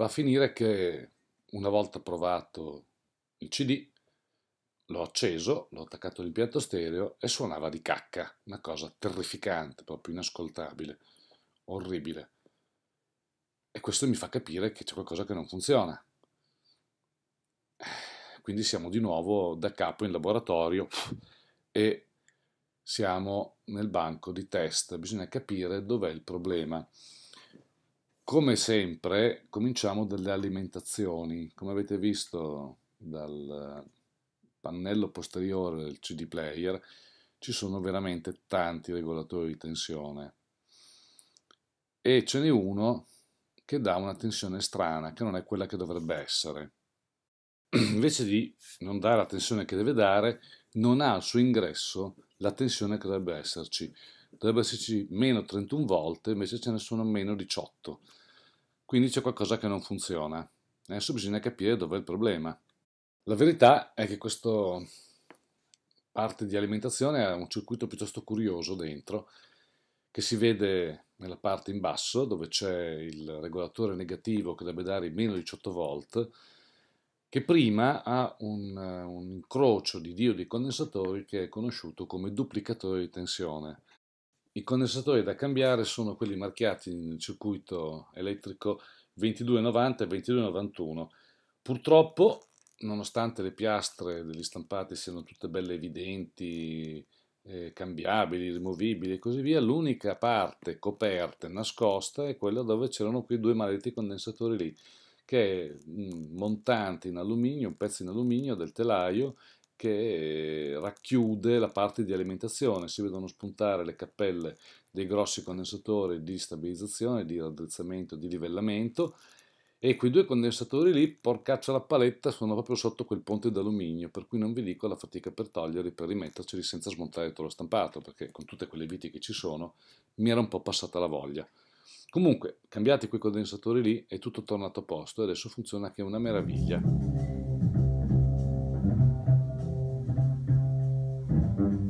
Va a finire che una volta provato il CD, l'ho acceso, l'ho attaccato all'impianto stereo e suonava di cacca, una cosa terrificante, proprio inascoltabile, orribile. E questo mi fa capire che c'è qualcosa che non funziona. Eh, quindi siamo di nuovo da capo in laboratorio e siamo nel banco di test, bisogna capire dov'è il problema. Come sempre, cominciamo dalle alimentazioni. Come avete visto dal pannello posteriore del CD player, ci sono veramente tanti regolatori di tensione. E ce n'è uno che dà una tensione strana, che non è quella che dovrebbe essere. Invece di non dare la tensione che deve dare, non ha al suo ingresso la tensione che dovrebbe esserci. Dovrebbe esserci meno 31 volte, invece ce ne sono meno 18. Quindi c'è qualcosa che non funziona. Adesso bisogna capire dov'è il problema. La verità è che questa parte di alimentazione ha un circuito piuttosto curioso dentro, che si vede nella parte in basso dove c'è il regolatore negativo che dovrebbe dare meno 18 volt, che prima ha un, eh, un incrocio di diodi condensatori che è conosciuto come duplicatore di tensione. I condensatori da cambiare sono quelli marchiati nel circuito elettrico 2290 e 2291. Purtroppo, nonostante le piastre degli stampati siano tutte belle evidenti, eh, cambiabili, rimovibili e così via, l'unica parte coperta e nascosta è quella dove c'erano quei due maledetti condensatori lì che è un montante in alluminio, un pezzo in alluminio del telaio che racchiude la parte di alimentazione. Si vedono spuntare le cappelle dei grossi condensatori di stabilizzazione, di raddrizzamento, di livellamento e quei due condensatori lì, porcaccia la paletta, sono proprio sotto quel ponte d'alluminio, per cui non vi dico la fatica per toglierli, per rimetterceli senza smontare tutto lo stampato, perché con tutte quelle viti che ci sono mi era un po' passata la voglia. Comunque, cambiate quei condensatori lì e tutto è tornato a posto e adesso funziona che è una meraviglia.